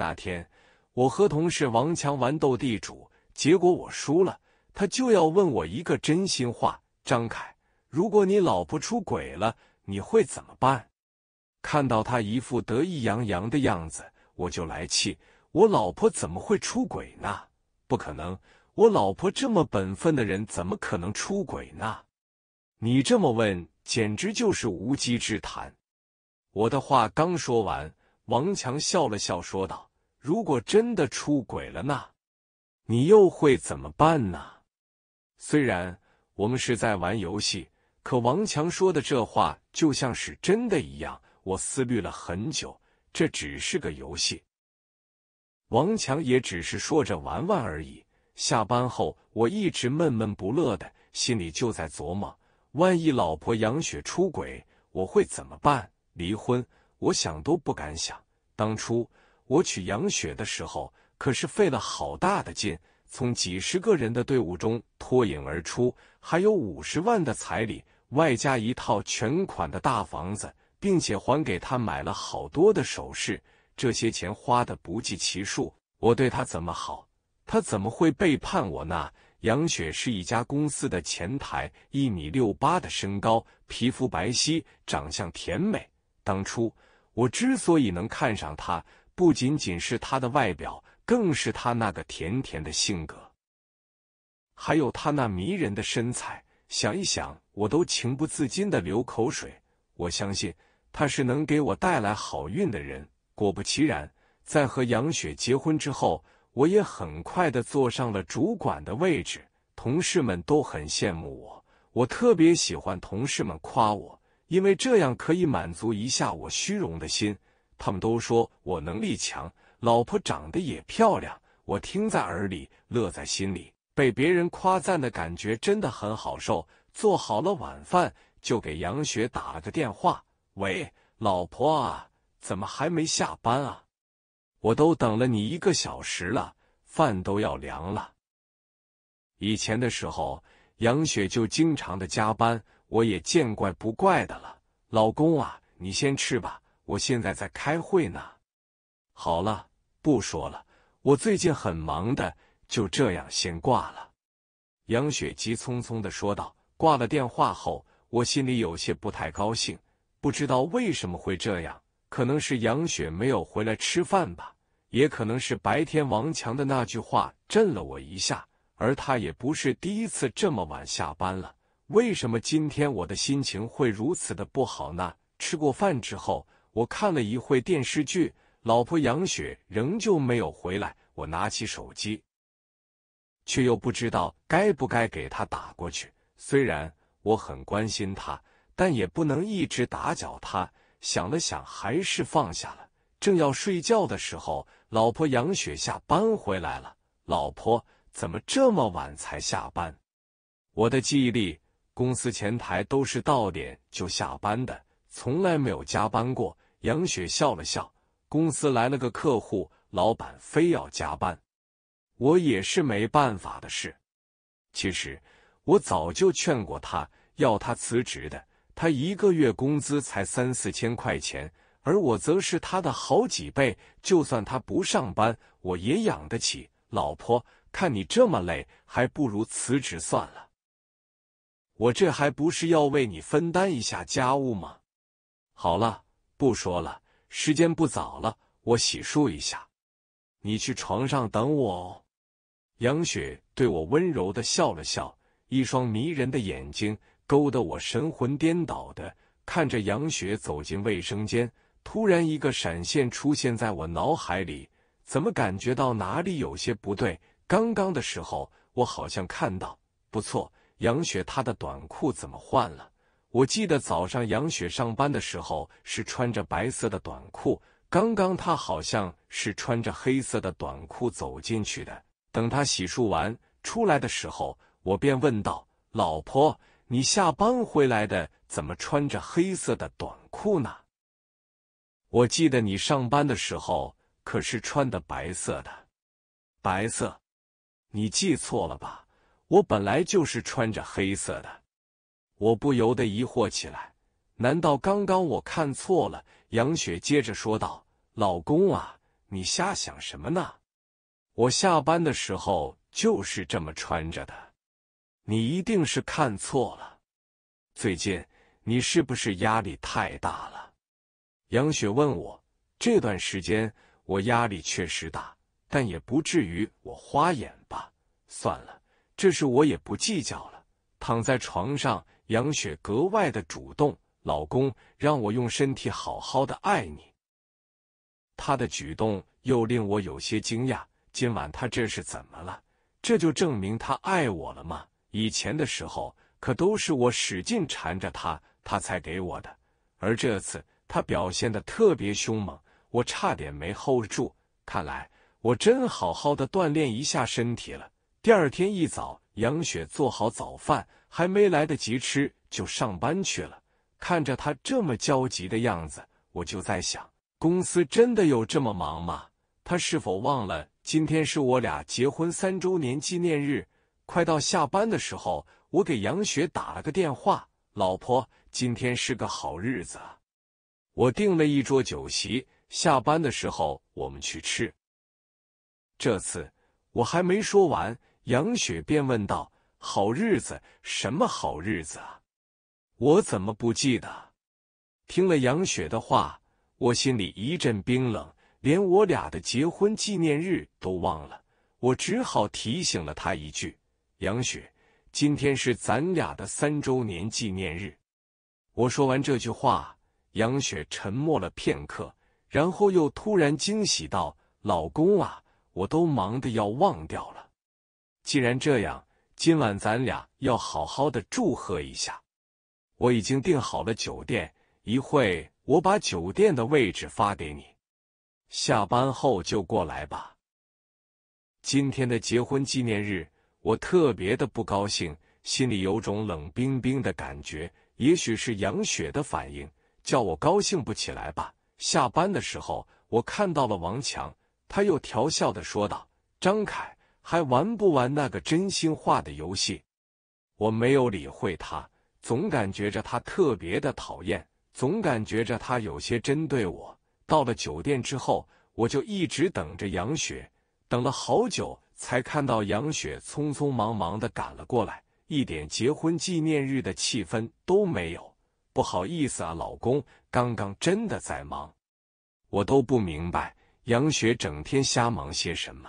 那天，我和同事王强玩斗地主，结果我输了，他就要问我一个真心话：张凯，如果你老婆出轨了，你会怎么办？看到他一副得意洋洋的样子，我就来气。我老婆怎么会出轨呢？不可能，我老婆这么本分的人，怎么可能出轨呢？你这么问，简直就是无稽之谈。我的话刚说完，王强笑了笑，说道。如果真的出轨了呢？你又会怎么办呢？虽然我们是在玩游戏，可王强说的这话就像是真的一样。我思虑了很久，这只是个游戏，王强也只是说着玩玩而已。下班后，我一直闷闷不乐的，心里就在琢磨：万一老婆杨雪出轨，我会怎么办？离婚？我想都不敢想。当初。我娶杨雪的时候，可是费了好大的劲，从几十个人的队伍中脱颖而出，还有五十万的彩礼，外加一套全款的大房子，并且还给她买了好多的首饰，这些钱花的不计其数。我对她怎么好，她怎么会背叛我呢？杨雪是一家公司的前台，一米六八的身高，皮肤白皙，长相甜美。当初我之所以能看上她。不仅仅是他的外表，更是他那个甜甜的性格，还有他那迷人的身材。想一想，我都情不自禁的流口水。我相信他是能给我带来好运的人。果不其然，在和杨雪结婚之后，我也很快的坐上了主管的位置，同事们都很羡慕我。我特别喜欢同事们夸我，因为这样可以满足一下我虚荣的心。他们都说我能力强，老婆长得也漂亮，我听在耳里，乐在心里。被别人夸赞的感觉真的很好受。做好了晚饭，就给杨雪打了个电话：“喂，老婆啊，怎么还没下班啊？我都等了你一个小时了，饭都要凉了。”以前的时候，杨雪就经常的加班，我也见怪不怪的了。老公啊，你先吃吧。我现在在开会呢，好了，不说了，我最近很忙的，就这样先挂了。杨雪急匆匆的说道。挂了电话后，我心里有些不太高兴，不知道为什么会这样，可能是杨雪没有回来吃饭吧，也可能是白天王强的那句话震了我一下。而他也不是第一次这么晚下班了，为什么今天我的心情会如此的不好呢？吃过饭之后。我看了一会电视剧，老婆杨雪仍旧没有回来。我拿起手机，却又不知道该不该给她打过去。虽然我很关心她，但也不能一直打搅她。想了想，还是放下了。正要睡觉的时候，老婆杨雪下班回来了。老婆，怎么这么晚才下班？我的记忆力，公司前台都是到点就下班的，从来没有加班过。杨雪笑了笑，公司来了个客户，老板非要加班，我也是没办法的事。其实我早就劝过他要他辞职的，他一个月工资才三四千块钱，而我则是他的好几倍。就算他不上班，我也养得起。老婆，看你这么累，还不如辞职算了。我这还不是要为你分担一下家务吗？好了。不说了，时间不早了，我洗漱一下，你去床上等我哦。杨雪对我温柔的笑了笑，一双迷人的眼睛勾得我神魂颠倒的看着杨雪走进卫生间。突然，一个闪现出现在我脑海里，怎么感觉到哪里有些不对？刚刚的时候，我好像看到，不错，杨雪她的短裤怎么换了？我记得早上杨雪上班的时候是穿着白色的短裤，刚刚她好像是穿着黑色的短裤走进去的。等她洗漱完出来的时候，我便问道：“老婆，你下班回来的怎么穿着黑色的短裤呢？我记得你上班的时候可是穿的白色的。”“白色？你记错了吧？我本来就是穿着黑色的。”我不由得疑惑起来，难道刚刚我看错了？杨雪接着说道：“老公啊，你瞎想什么呢？我下班的时候就是这么穿着的，你一定是看错了。最近你是不是压力太大了？”杨雪问我：“这段时间我压力确实大，但也不至于我花眼吧？算了，这事我也不计较了。躺在床上。”杨雪格外的主动，老公让我用身体好好的爱你。他的举动又令我有些惊讶，今晚他这是怎么了？这就证明他爱我了吗？以前的时候可都是我使劲缠着他，他才给我的，而这次他表现的特别凶猛，我差点没 hold 住。看来我真好好的锻炼一下身体了。第二天一早，杨雪做好早饭。还没来得及吃，就上班去了。看着他这么焦急的样子，我就在想，公司真的有这么忙吗？他是否忘了今天是我俩结婚三周年纪念日？快到下班的时候，我给杨雪打了个电话：“老婆，今天是个好日子啊，我订了一桌酒席，下班的时候我们去吃。”这次我还没说完，杨雪便问道。好日子，什么好日子啊？我怎么不记得？听了杨雪的话，我心里一阵冰冷，连我俩的结婚纪念日都忘了。我只好提醒了她一句：“杨雪，今天是咱俩的三周年纪念日。”我说完这句话，杨雪沉默了片刻，然后又突然惊喜道：“老公啊，我都忙的要忘掉了。既然这样。”今晚咱俩要好好的祝贺一下，我已经订好了酒店，一会我把酒店的位置发给你，下班后就过来吧。今天的结婚纪念日，我特别的不高兴，心里有种冷冰冰的感觉，也许是杨雪的反应叫我高兴不起来吧。下班的时候，我看到了王强，他又调笑的说道：“张凯。”还玩不玩那个真心话的游戏？我没有理会他，总感觉着他特别的讨厌，总感觉着他有些针对我。到了酒店之后，我就一直等着杨雪，等了好久才看到杨雪匆匆忙忙的赶了过来，一点结婚纪念日的气氛都没有。不好意思啊，老公，刚刚真的在忙。我都不明白杨雪整天瞎忙些什么。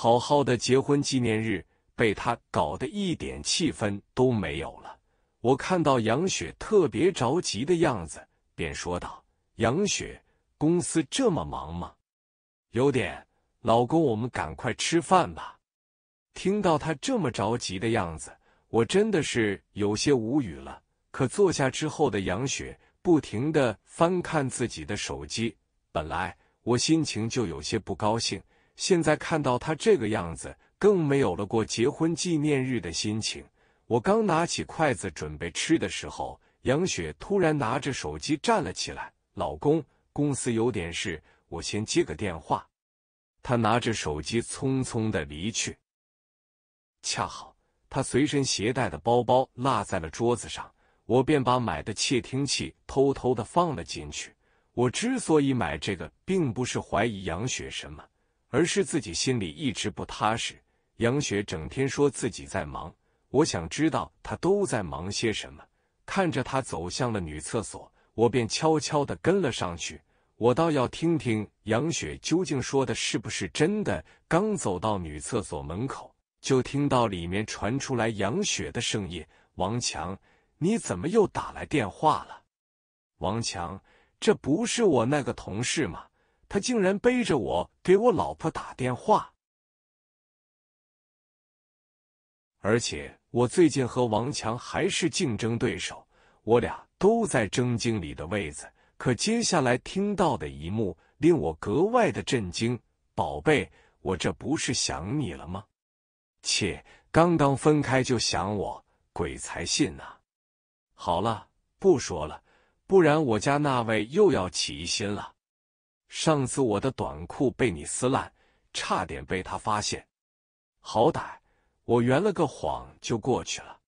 好好的结婚纪念日被他搞得一点气氛都没有了。我看到杨雪特别着急的样子，便说道：“杨雪，公司这么忙吗？有点，老公，我们赶快吃饭吧。”听到他这么着急的样子，我真的是有些无语了。可坐下之后的杨雪不停的翻看自己的手机，本来我心情就有些不高兴。现在看到他这个样子，更没有了过结婚纪念日的心情。我刚拿起筷子准备吃的时候，杨雪突然拿着手机站了起来：“老公，公司有点事，我先接个电话。”她拿着手机匆匆的离去，恰好她随身携带的包包落在了桌子上，我便把买的窃听器偷偷的放了进去。我之所以买这个，并不是怀疑杨雪什么。而是自己心里一直不踏实。杨雪整天说自己在忙，我想知道她都在忙些什么。看着她走向了女厕所，我便悄悄的跟了上去。我倒要听听杨雪究竟说的是不是真的。刚走到女厕所门口，就听到里面传出来杨雪的声音：“王强，你怎么又打来电话了？”“王强，这不是我那个同事吗？”他竟然背着我给我老婆打电话，而且我最近和王强还是竞争对手，我俩都在争经理的位子。可接下来听到的一幕令我格外的震惊：宝贝，我这不是想你了吗？切，刚刚分开就想我，鬼才信呢。好了，不说了，不然我家那位又要起疑心了。上次我的短裤被你撕烂，差点被他发现，好歹我圆了个谎就过去了。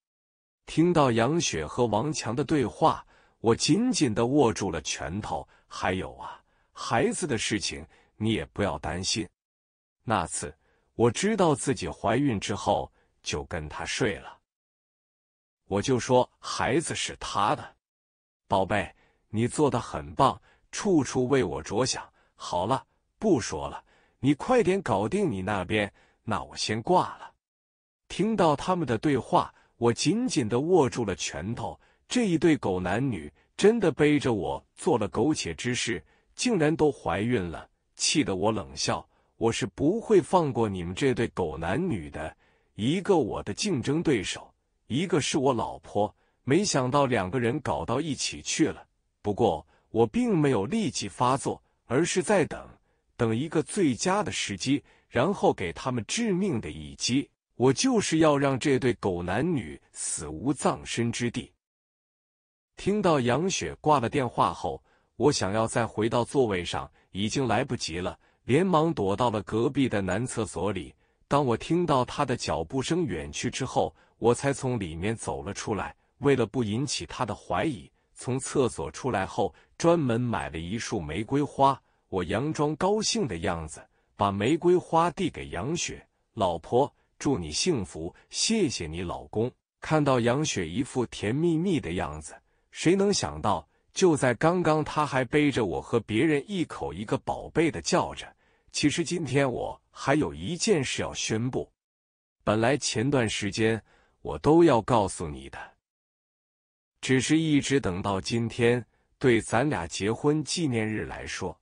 听到杨雪和王强的对话，我紧紧的握住了拳头。还有啊，孩子的事情你也不要担心。那次我知道自己怀孕之后，就跟他睡了，我就说孩子是他的。宝贝，你做的很棒。处处为我着想。好了，不说了，你快点搞定你那边，那我先挂了。听到他们的对话，我紧紧地握住了拳头。这一对狗男女真的背着我做了苟且之事，竟然都怀孕了，气得我冷笑。我是不会放过你们这对狗男女的。一个我的竞争对手，一个是我老婆，没想到两个人搞到一起去了。不过。我并没有立即发作，而是在等，等一个最佳的时机，然后给他们致命的一击。我就是要让这对狗男女死无葬身之地。听到杨雪挂了电话后，我想要再回到座位上，已经来不及了，连忙躲到了隔壁的男厕所里。当我听到他的脚步声远去之后，我才从里面走了出来，为了不引起他的怀疑。从厕所出来后，专门买了一束玫瑰花。我佯装高兴的样子，把玫瑰花递给杨雪：“老婆，祝你幸福，谢谢你，老公。”看到杨雪一副甜蜜蜜的样子，谁能想到，就在刚刚，她还背着我和别人一口一个宝贝的叫着。其实今天我还有一件事要宣布，本来前段时间我都要告诉你的。只是一直等到今天，对咱俩结婚纪念日来说，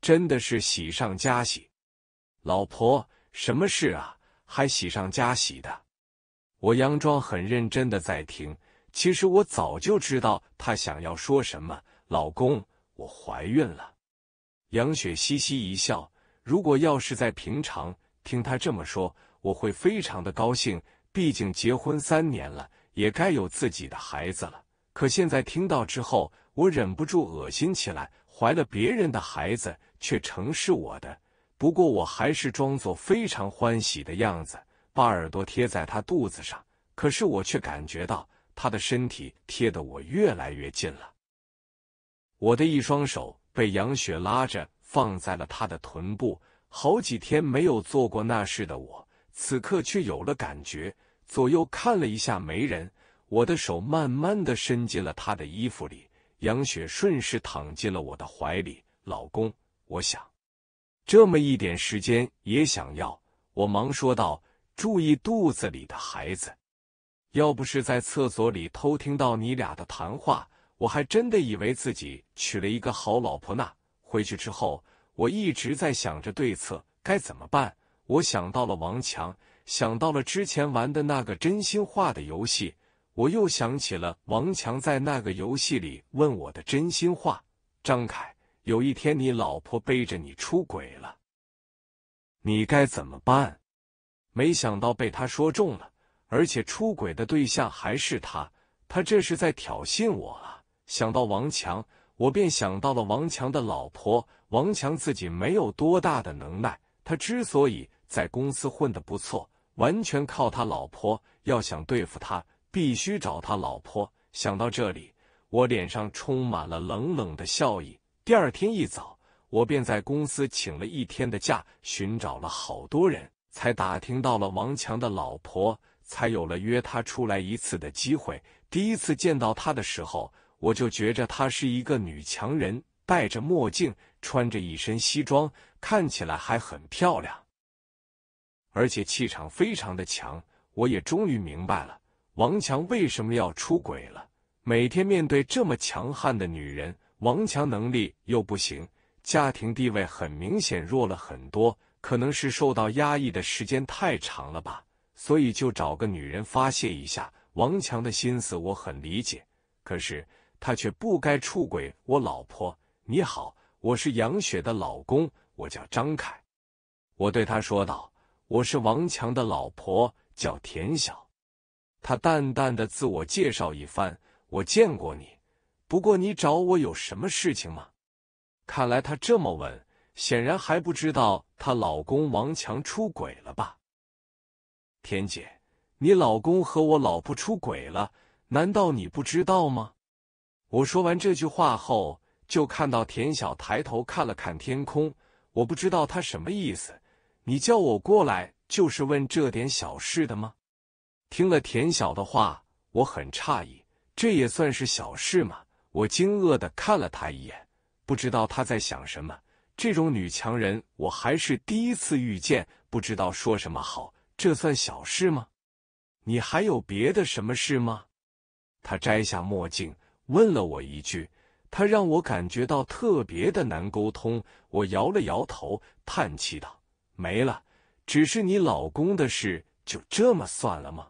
真的是喜上加喜。老婆，什么事啊？还喜上加喜的？我佯装很认真的在听，其实我早就知道他想要说什么。老公，我怀孕了。杨雪嘻嘻一笑，如果要是在平常听他这么说，我会非常的高兴，毕竟结婚三年了。也该有自己的孩子了。可现在听到之后，我忍不住恶心起来。怀了别人的孩子，却成是我的。不过，我还是装作非常欢喜的样子，把耳朵贴在他肚子上。可是，我却感觉到他的身体贴得我越来越近了。我的一双手被杨雪拉着，放在了她的臀部。好几天没有做过那事的我，此刻却有了感觉。左右看了一下，没人。我的手慢慢的伸进了他的衣服里，杨雪顺势躺进了我的怀里。老公，我想，这么一点时间也想要。我忙说道：“注意肚子里的孩子。要不是在厕所里偷听到你俩的谈话，我还真的以为自己娶了一个好老婆呢。”回去之后，我一直在想着对策，该怎么办？我想到了王强。想到了之前玩的那个真心话的游戏，我又想起了王强在那个游戏里问我的真心话：“张凯，有一天你老婆背着你出轨了，你该怎么办？”没想到被他说中了，而且出轨的对象还是他，他这是在挑衅我啊！想到王强，我便想到了王强的老婆。王强自己没有多大的能耐，他之所以在公司混得不错。完全靠他老婆，要想对付他，必须找他老婆。想到这里，我脸上充满了冷冷的笑意。第二天一早，我便在公司请了一天的假，寻找了好多人，才打听到了王强的老婆，才有了约他出来一次的机会。第一次见到他的时候，我就觉着他是一个女强人，戴着墨镜，穿着一身西装，看起来还很漂亮。而且气场非常的强，我也终于明白了王强为什么要出轨了。每天面对这么强悍的女人，王强能力又不行，家庭地位很明显弱了很多，可能是受到压抑的时间太长了吧，所以就找个女人发泄一下。王强的心思我很理解，可是他却不该出轨我老婆。你好，我是杨雪的老公，我叫张凯，我对他说道。我是王强的老婆，叫田小。她淡淡的自我介绍一番。我见过你，不过你找我有什么事情吗？看来她这么问，显然还不知道她老公王强出轨了吧？田姐，你老公和我老婆出轨了，难道你不知道吗？我说完这句话后，就看到田小抬头看了看天空。我不知道他什么意思。你叫我过来就是问这点小事的吗？听了田晓的话，我很诧异，这也算是小事吗？我惊愕的看了他一眼，不知道他在想什么。这种女强人我还是第一次遇见，不知道说什么好。这算小事吗？你还有别的什么事吗？他摘下墨镜，问了我一句。他让我感觉到特别的难沟通。我摇了摇头，叹气道。没了，只是你老公的事，就这么算了吗？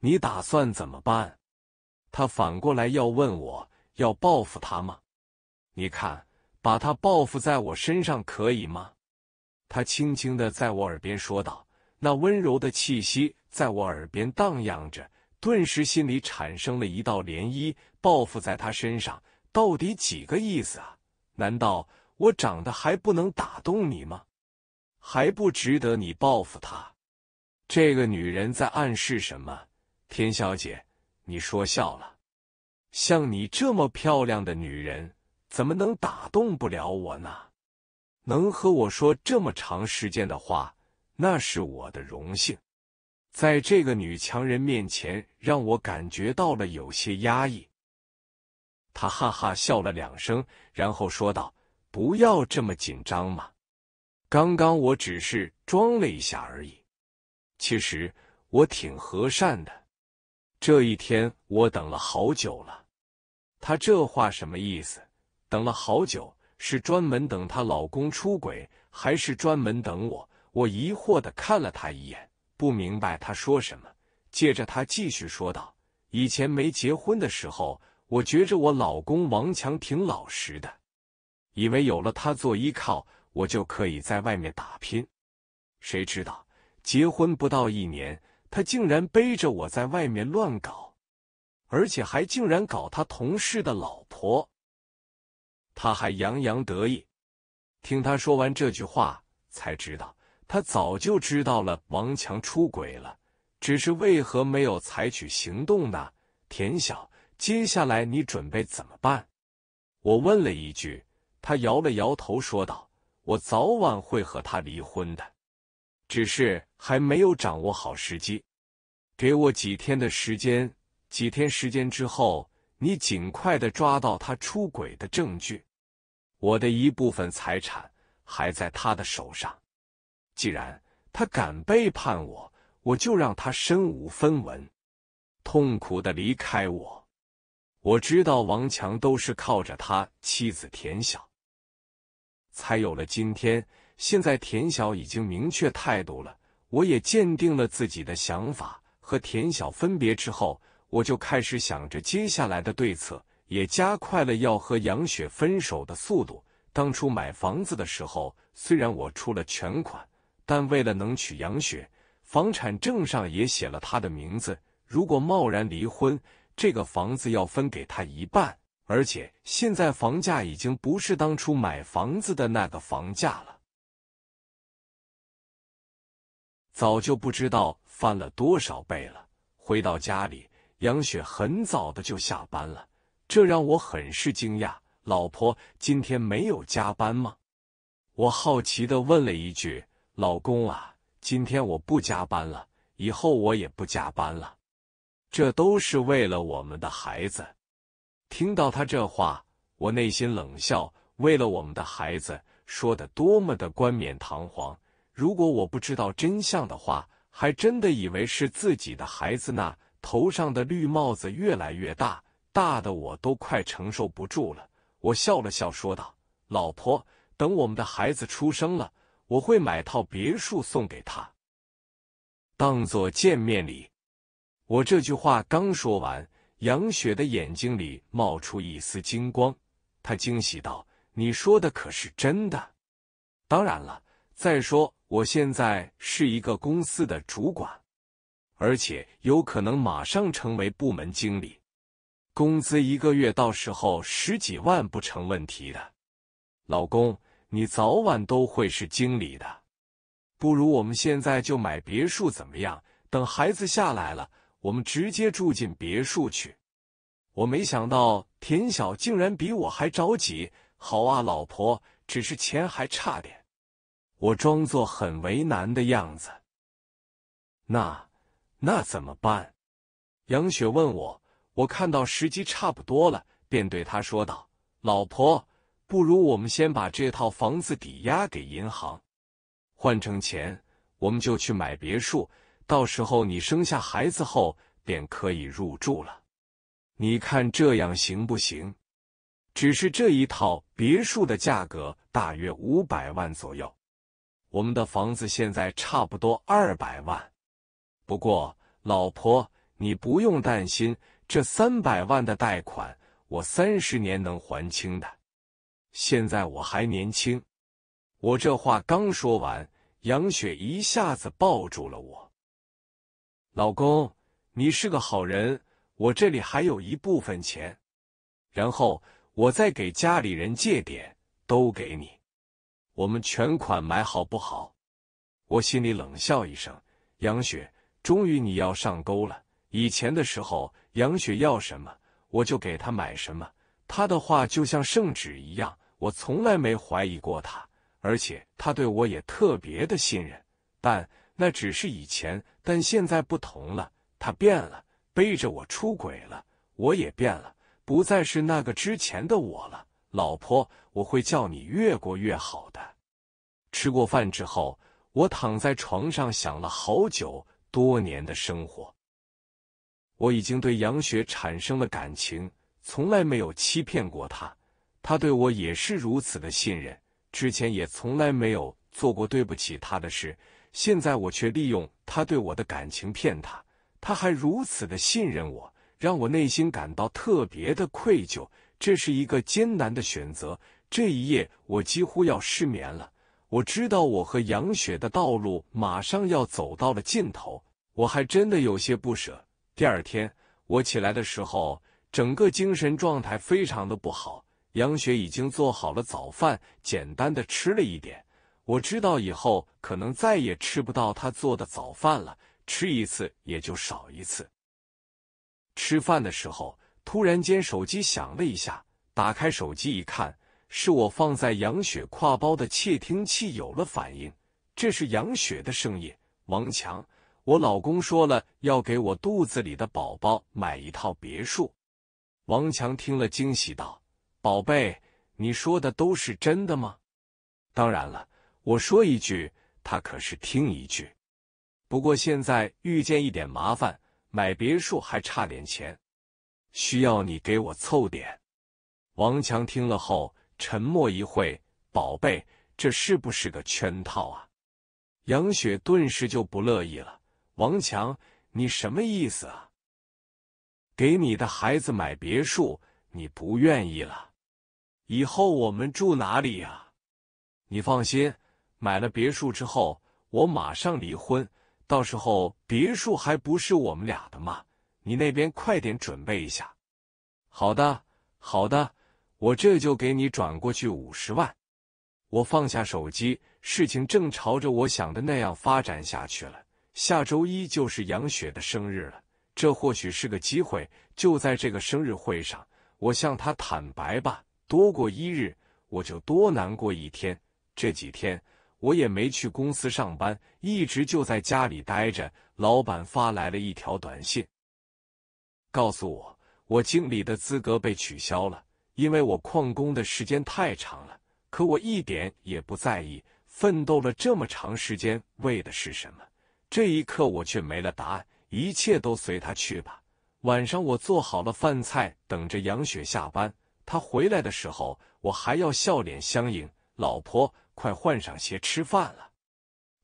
你打算怎么办？他反过来要问我要报复他吗？你看，把他报复在我身上可以吗？他轻轻的在我耳边说道，那温柔的气息在我耳边荡漾着，顿时心里产生了一道涟漪。报复在他身上，到底几个意思啊？难道我长得还不能打动你吗？还不值得你报复他。这个女人在暗示什么？田小姐，你说笑了。像你这么漂亮的女人，怎么能打动不了我呢？能和我说这么长时间的话，那是我的荣幸。在这个女强人面前，让我感觉到了有些压抑。他哈哈笑了两声，然后说道：“不要这么紧张嘛。”刚刚我只是装了一下而已，其实我挺和善的。这一天我等了好久了。她这话什么意思？等了好久，是专门等她老公出轨，还是专门等我？我疑惑地看了她一眼，不明白她说什么。接着她继续说道：“以前没结婚的时候，我觉着我老公王强挺老实的，以为有了他做依靠。”我就可以在外面打拼，谁知道结婚不到一年，他竟然背着我在外面乱搞，而且还竟然搞他同事的老婆，他还洋洋得意。听他说完这句话，才知道他早就知道了王强出轨了，只是为何没有采取行动呢？田小，接下来你准备怎么办？我问了一句，他摇了摇头说道。我早晚会和他离婚的，只是还没有掌握好时机。给我几天的时间，几天时间之后，你尽快的抓到他出轨的证据。我的一部分财产还在他的手上，既然他敢背叛我，我就让他身无分文，痛苦的离开我。我知道王强都是靠着他妻子田小。才有了今天。现在田晓已经明确态度了，我也坚定了自己的想法。和田晓分别之后，我就开始想着接下来的对策，也加快了要和杨雪分手的速度。当初买房子的时候，虽然我出了全款，但为了能娶杨雪，房产证上也写了她的名字。如果贸然离婚，这个房子要分给她一半。而且现在房价已经不是当初买房子的那个房价了，早就不知道翻了多少倍了。回到家里，杨雪很早的就下班了，这让我很是惊讶。老婆，今天没有加班吗？我好奇的问了一句。老公啊，今天我不加班了，以后我也不加班了，这都是为了我们的孩子。听到他这话，我内心冷笑。为了我们的孩子，说的多么的冠冕堂皇。如果我不知道真相的话，还真的以为是自己的孩子呢。头上的绿帽子越来越大，大的我都快承受不住了。我笑了笑，说道：“老婆，等我们的孩子出生了，我会买套别墅送给他，当做见面礼。”我这句话刚说完。杨雪的眼睛里冒出一丝金光，她惊喜道：“你说的可是真的？当然了。再说，我现在是一个公司的主管，而且有可能马上成为部门经理，工资一个月到时候十几万不成问题的。老公，你早晚都会是经理的，不如我们现在就买别墅怎么样？等孩子下来了。”我们直接住进别墅去。我没想到田晓竟然比我还着急。好啊，老婆，只是钱还差点。我装作很为难的样子。那那怎么办？杨雪问我。我看到时机差不多了，便对她说道：“老婆，不如我们先把这套房子抵押给银行，换成钱，我们就去买别墅。”到时候你生下孩子后便可以入住了，你看这样行不行？只是这一套别墅的价格大约五百万左右，我们的房子现在差不多二百万。不过，老婆，你不用担心，这三百万的贷款我三十年能还清的。现在我还年轻。我这话刚说完，杨雪一下子抱住了我。老公，你是个好人，我这里还有一部分钱，然后我再给家里人借点，都给你，我们全款买好不好？我心里冷笑一声，杨雪，终于你要上钩了。以前的时候，杨雪要什么，我就给她买什么，她的话就像圣旨一样，我从来没怀疑过她，而且她对我也特别的信任，但。那只是以前，但现在不同了，他变了，背着我出轨了，我也变了，不再是那个之前的我了。老婆，我会叫你越过越好的。吃过饭之后，我躺在床上想了好久，多年的生活，我已经对杨雪产生了感情，从来没有欺骗过她，她对我也是如此的信任，之前也从来没有做过对不起她的事。现在我却利用他对我的感情骗他，他还如此的信任我，让我内心感到特别的愧疚。这是一个艰难的选择。这一夜我几乎要失眠了。我知道我和杨雪的道路马上要走到了尽头，我还真的有些不舍。第二天我起来的时候，整个精神状态非常的不好。杨雪已经做好了早饭，简单的吃了一点。我知道以后可能再也吃不到他做的早饭了，吃一次也就少一次。吃饭的时候，突然间手机响了一下，打开手机一看，是我放在杨雪挎包的窃听器有了反应，这是杨雪的声音。王强，我老公说了，要给我肚子里的宝宝买一套别墅。王强听了惊喜道：“宝贝，你说的都是真的吗？”当然了。我说一句，他可是听一句。不过现在遇见一点麻烦，买别墅还差点钱，需要你给我凑点。王强听了后沉默一会：“宝贝，这是不是个圈套啊？”杨雪顿时就不乐意了：“王强，你什么意思啊？给你的孩子买别墅，你不愿意了？以后我们住哪里啊？你放心。”买了别墅之后，我马上离婚。到时候别墅还不是我们俩的吗？你那边快点准备一下。好的，好的，我这就给你转过去五十万。我放下手机，事情正朝着我想的那样发展下去了。下周一就是杨雪的生日了，这或许是个机会。就在这个生日会上，我向她坦白吧。多过一日，我就多难过一天。这几天。我也没去公司上班，一直就在家里待着。老板发来了一条短信，告诉我我经理的资格被取消了，因为我旷工的时间太长了。可我一点也不在意，奋斗了这么长时间为的是什么？这一刻我却没了答案，一切都随他去吧。晚上我做好了饭菜，等着杨雪下班。她回来的时候，我还要笑脸相迎，老婆。快换上鞋，吃饭了。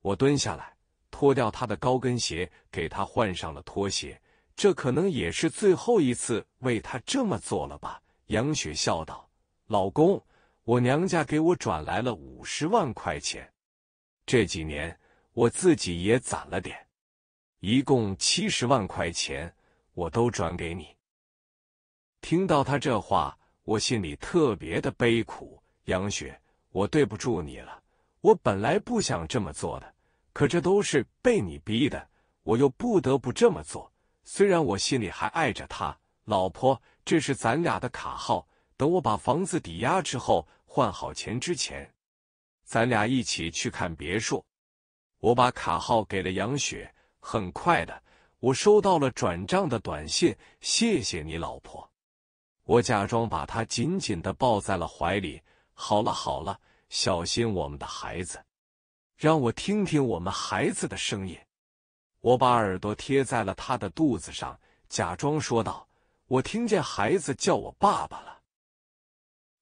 我蹲下来，脱掉她的高跟鞋，给她换上了拖鞋。这可能也是最后一次为她这么做了吧。杨雪笑道：“老公，我娘家给我转来了五十万块钱，这几年我自己也攒了点，一共七十万块钱，我都转给你。”听到他这话，我心里特别的悲苦。杨雪。我对不住你了，我本来不想这么做的，可这都是被你逼的，我又不得不这么做。虽然我心里还爱着他，老婆，这是咱俩的卡号，等我把房子抵押之后，换好钱之前，咱俩一起去看别墅。我把卡号给了杨雪，很快的，我收到了转账的短信。谢谢你，老婆。我假装把她紧紧的抱在了怀里。好了好了，小心我们的孩子。让我听听我们孩子的声音。我把耳朵贴在了他的肚子上，假装说道：“我听见孩子叫我爸爸了。”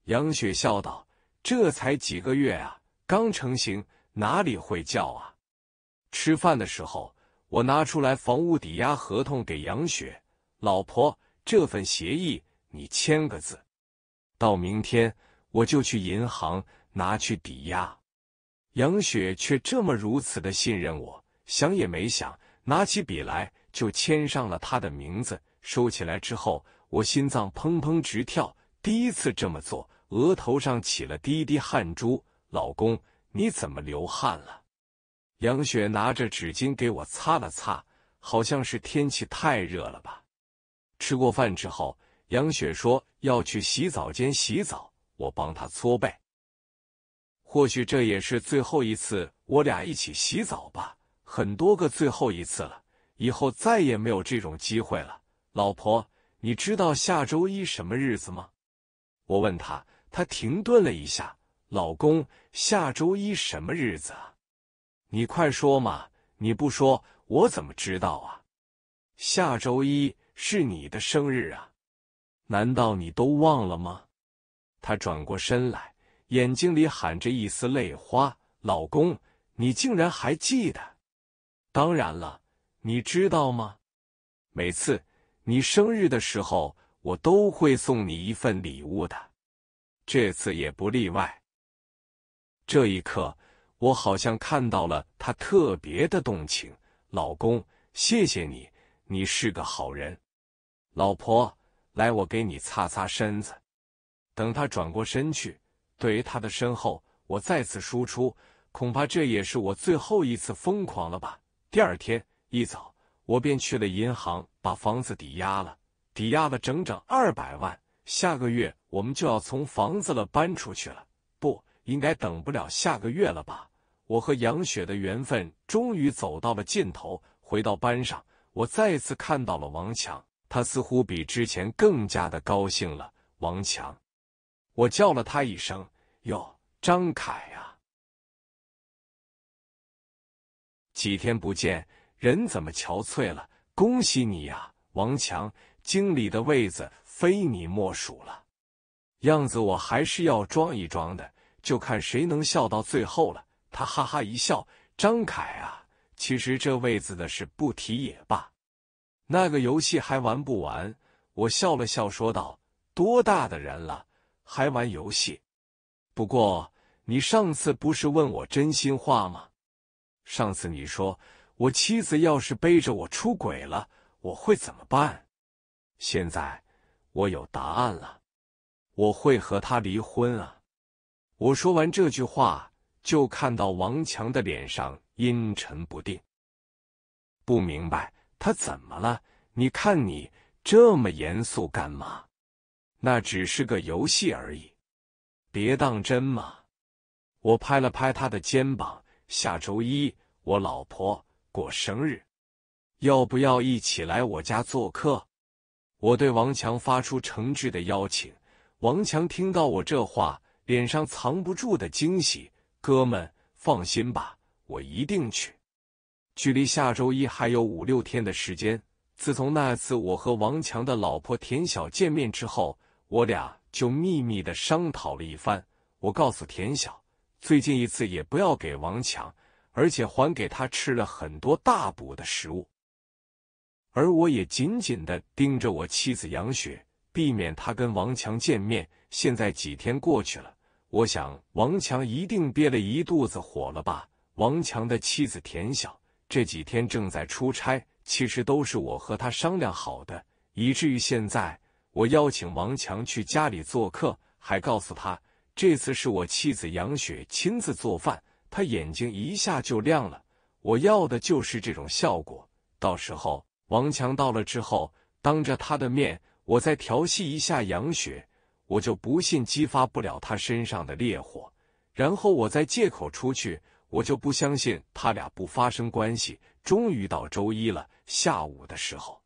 杨雪笑道：“这才几个月啊，刚成型，哪里会叫啊？”吃饭的时候，我拿出来房屋抵押合同给杨雪：“老婆，这份协议你签个字，到明天。”我就去银行拿去抵押，杨雪却这么如此的信任我，想也没想，拿起笔来就签上了她的名字，收起来之后，我心脏砰砰直跳，第一次这么做，额头上起了滴滴汗珠。老公，你怎么流汗了？杨雪拿着纸巾给我擦了擦，好像是天气太热了吧。吃过饭之后，杨雪说要去洗澡间洗澡。我帮他搓背，或许这也是最后一次我俩一起洗澡吧，很多个最后一次了，以后再也没有这种机会了。老婆，你知道下周一什么日子吗？我问他，他停顿了一下，老公，下周一什么日子啊？你快说嘛，你不说我怎么知道啊？下周一是你的生日啊，难道你都忘了吗？他转过身来，眼睛里含着一丝泪花。老公，你竟然还记得？当然了，你知道吗？每次你生日的时候，我都会送你一份礼物的，这次也不例外。这一刻，我好像看到了他特别的动情。老公，谢谢你，你是个好人。老婆，来，我给你擦擦身子。等他转过身去，对于他的身后，我再次输出。恐怕这也是我最后一次疯狂了吧。第二天一早，我便去了银行，把房子抵押了，抵押了整整二百万。下个月我们就要从房子了搬出去了，不应该等不了下个月了吧？我和杨雪的缘分终于走到了尽头。回到班上，我再次看到了王强，他似乎比之前更加的高兴了。王强。我叫了他一声：“哟，张凯啊，几天不见，人怎么憔悴了？恭喜你呀，王强，经理的位子非你莫属了。样子我还是要装一装的，就看谁能笑到最后了。”他哈哈一笑：“张凯啊，其实这位子的事不提也罢。那个游戏还玩不玩？”我笑了笑说道：“多大的人了。”还玩游戏？不过你上次不是问我真心话吗？上次你说我妻子要是背着我出轨了，我会怎么办？现在我有答案了，我会和他离婚啊！我说完这句话，就看到王强的脸上阴沉不定，不明白他怎么了？你看你这么严肃干嘛？那只是个游戏而已，别当真嘛！我拍了拍他的肩膀。下周一我老婆过生日，要不要一起来我家做客？我对王强发出诚挚的邀请。王强听到我这话，脸上藏不住的惊喜。哥们，放心吧，我一定去。距离下周一还有五六天的时间。自从那次我和王强的老婆田晓见面之后。我俩就秘密的商讨了一番。我告诉田小，最近一次也不要给王强，而且还给他吃了很多大补的食物。而我也紧紧的盯着我妻子杨雪，避免他跟王强见面。现在几天过去了，我想王强一定憋了一肚子火了吧？王强的妻子田小这几天正在出差，其实都是我和他商量好的，以至于现在。我邀请王强去家里做客，还告诉他这次是我妻子杨雪亲自做饭，他眼睛一下就亮了。我要的就是这种效果。到时候王强到了之后，当着他的面，我再调戏一下杨雪，我就不信激发不了他身上的烈火。然后我再借口出去，我就不相信他俩不发生关系。终于到周一了，下午的时候。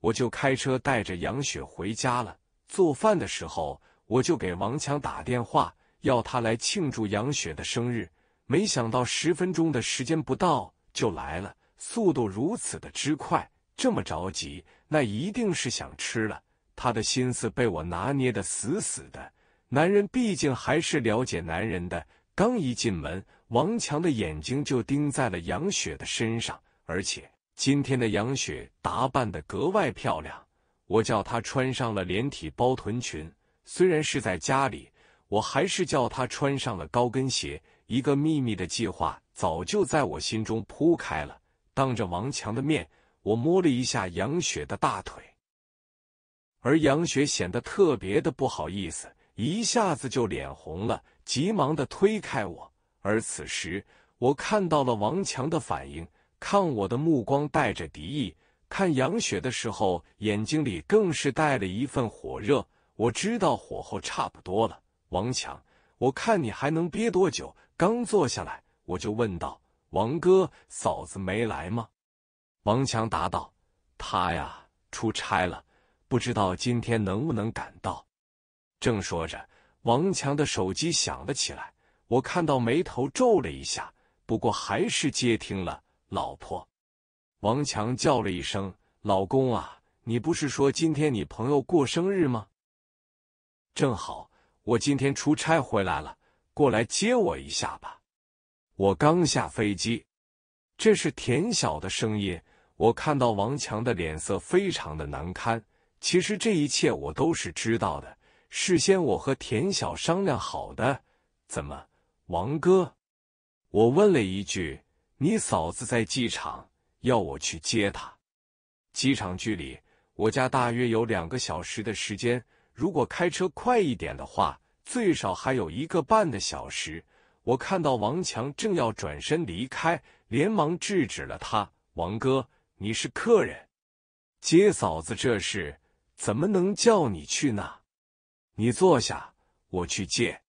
我就开车带着杨雪回家了。做饭的时候，我就给王强打电话，要他来庆祝杨雪的生日。没想到十分钟的时间不到就来了，速度如此的之快，这么着急，那一定是想吃了。他的心思被我拿捏的死死的。男人毕竟还是了解男人的。刚一进门，王强的眼睛就盯在了杨雪的身上，而且。今天的杨雪打扮的格外漂亮，我叫她穿上了连体包臀裙，虽然是在家里，我还是叫她穿上了高跟鞋。一个秘密的计划早就在我心中铺开了。当着王强的面，我摸了一下杨雪的大腿，而杨雪显得特别的不好意思，一下子就脸红了，急忙的推开我。而此时，我看到了王强的反应。看我的目光带着敌意，看杨雪的时候，眼睛里更是带了一份火热。我知道火候差不多了。王强，我看你还能憋多久？刚坐下来，我就问道：“王哥，嫂子没来吗？”王强答道：“他呀，出差了，不知道今天能不能赶到。”正说着，王强的手机响了起来，我看到眉头皱了一下，不过还是接听了。老婆，王强叫了一声：“老公啊，你不是说今天你朋友过生日吗？正好我今天出差回来了，过来接我一下吧，我刚下飞机。”这是田小的声音。我看到王强的脸色非常的难堪。其实这一切我都是知道的，事先我和田小商量好的。怎么，王哥？我问了一句。你嫂子在机场，要我去接她。机场距离我家大约有两个小时的时间，如果开车快一点的话，最少还有一个半的小时。我看到王强正要转身离开，连忙制止了他：“王哥，你是客人，接嫂子这事怎么能叫你去呢？你坐下，我去接。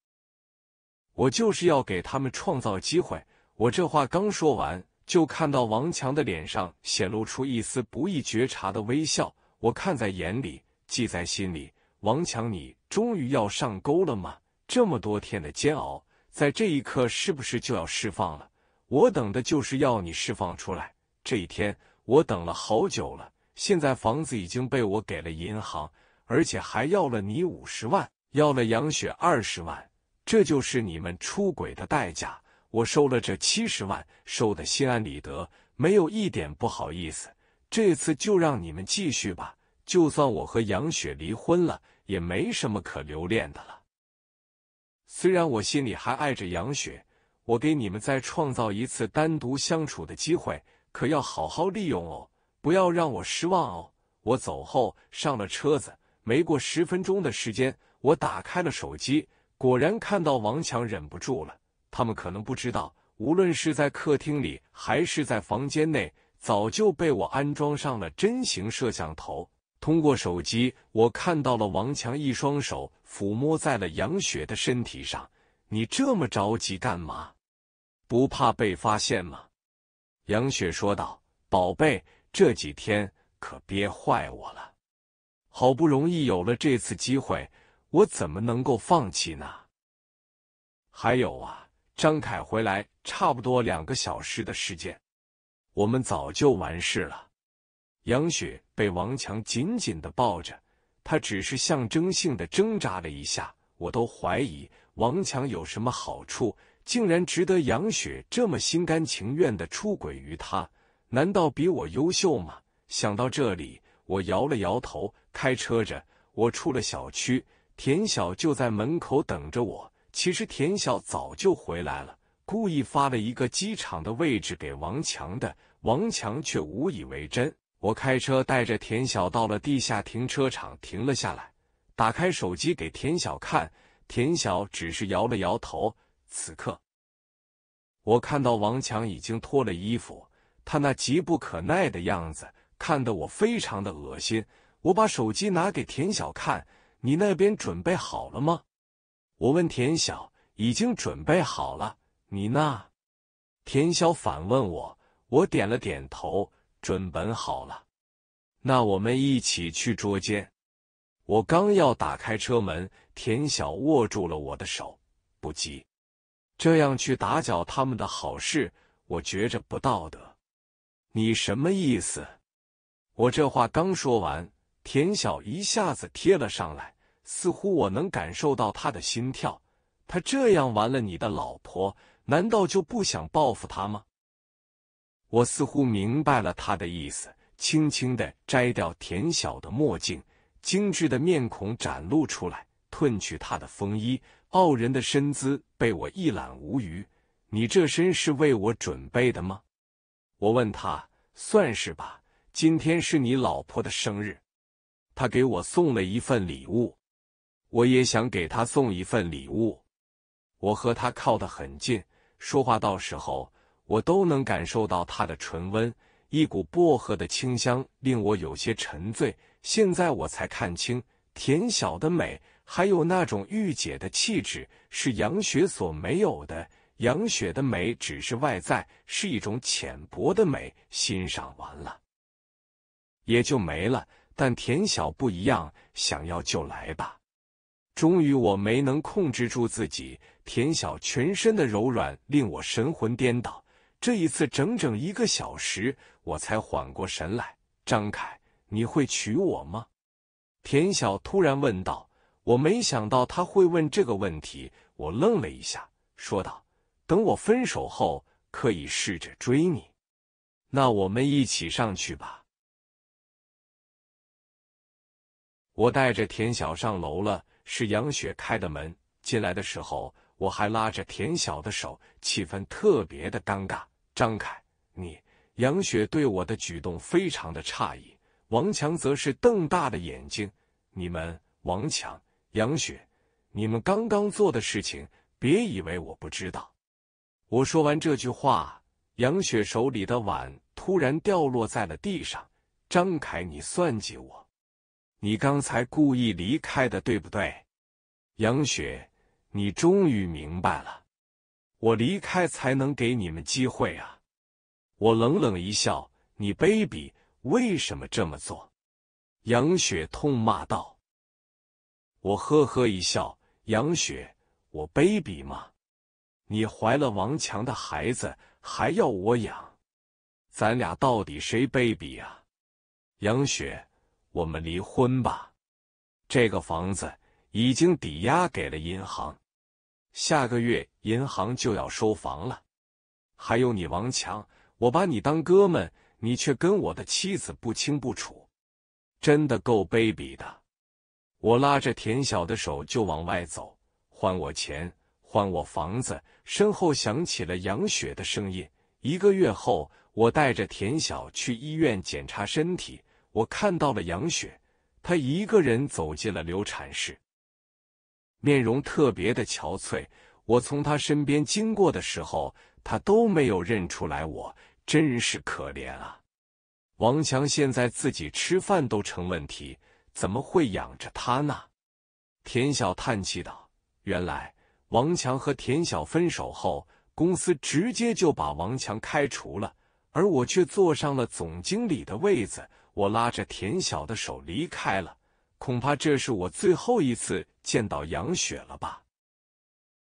我就是要给他们创造机会。”我这话刚说完，就看到王强的脸上显露出一丝不易觉察的微笑。我看在眼里，记在心里。王强，你终于要上钩了吗？这么多天的煎熬，在这一刻是不是就要释放了？我等的就是要你释放出来。这一天，我等了好久了。现在房子已经被我给了银行，而且还要了你五十万，要了杨雪二十万。这就是你们出轨的代价。我收了这七十万，收的心安理得，没有一点不好意思。这次就让你们继续吧，就算我和杨雪离婚了，也没什么可留恋的了。虽然我心里还爱着杨雪，我给你们再创造一次单独相处的机会，可要好好利用哦，不要让我失望哦。我走后上了车子，没过十分钟的时间，我打开了手机，果然看到王强忍不住了。他们可能不知道，无论是在客厅里还是在房间内，早就被我安装上了真型摄像头。通过手机，我看到了王强一双手抚摸在了杨雪的身体上。你这么着急干嘛？不怕被发现吗？杨雪说道：“宝贝，这几天可憋坏我了，好不容易有了这次机会，我怎么能够放弃呢？还有啊。”张凯回来差不多两个小时的时间，我们早就完事了。杨雪被王强紧紧的抱着，她只是象征性的挣扎了一下。我都怀疑王强有什么好处，竟然值得杨雪这么心甘情愿的出轨于他？难道比我优秀吗？想到这里，我摇了摇头，开车着我出了小区，田晓就在门口等着我。其实田晓早就回来了，故意发了一个机场的位置给王强的，王强却无以为真。我开车带着田晓到了地下停车场，停了下来，打开手机给田晓看，田晓只是摇了摇头。此刻，我看到王强已经脱了衣服，他那急不可耐的样子看得我非常的恶心。我把手机拿给田晓看，你那边准备好了吗？我问田小：“已经准备好了，你呢？”田小反问我，我点了点头：“准备好了，那我们一起去捉奸。”我刚要打开车门，田小握住了我的手：“不急，这样去打搅他们的好事，我觉着不道德。”你什么意思？我这话刚说完，田小一下子贴了上来。似乎我能感受到他的心跳。他这样玩了，你的老婆难道就不想报复他吗？我似乎明白了他的意思，轻轻的摘掉田小的墨镜，精致的面孔展露出来，褪去他的风衣，傲人的身姿被我一览无余。你这身是为我准备的吗？我问他，算是吧。今天是你老婆的生日，他给我送了一份礼物。我也想给他送一份礼物。我和他靠得很近，说话到时候我都能感受到他的唇温，一股薄荷的清香令我有些沉醉。现在我才看清田晓的美，还有那种御姐的气质是杨雪所没有的。杨雪的美只是外在，是一种浅薄的美，欣赏完了也就没了。但田晓不一样，想要就来吧。终于，我没能控制住自己。田晓全身的柔软令我神魂颠倒。这一次，整整一个小时，我才缓过神来。张凯，你会娶我吗？田晓突然问道。我没想到他会问这个问题，我愣了一下，说道：“等我分手后，可以试着追你。”那我们一起上去吧。我带着田晓上楼了。是杨雪开的门，进来的时候我还拉着田晓的手，气氛特别的尴尬。张凯，你杨雪对我的举动非常的诧异，王强则是瞪大了眼睛。你们，王强，杨雪，你们刚刚做的事情，别以为我不知道。我说完这句话，杨雪手里的碗突然掉落在了地上。张凯，你算计我。你刚才故意离开的，对不对，杨雪？你终于明白了，我离开才能给你们机会啊！我冷冷一笑：“你卑鄙，为什么这么做？”杨雪痛骂道：“我呵呵一笑，杨雪，我卑鄙吗？你怀了王强的孩子，还要我养，咱俩到底谁卑鄙啊？”杨雪。我们离婚吧，这个房子已经抵押给了银行，下个月银行就要收房了。还有你王强，我把你当哥们，你却跟我的妻子不清不楚，真的够卑鄙的。我拉着田晓的手就往外走，还我钱，还我房子。身后响起了杨雪的声音。一个月后，我带着田晓去医院检查身体。我看到了杨雪，她一个人走进了流产室，面容特别的憔悴。我从她身边经过的时候，她都没有认出来我，真是可怜啊！王强现在自己吃饭都成问题，怎么会养着他呢？田晓叹气道：“原来王强和田晓分手后，公司直接就把王强开除了，而我却坐上了总经理的位子。”我拉着田小的手离开了，恐怕这是我最后一次见到杨雪了吧。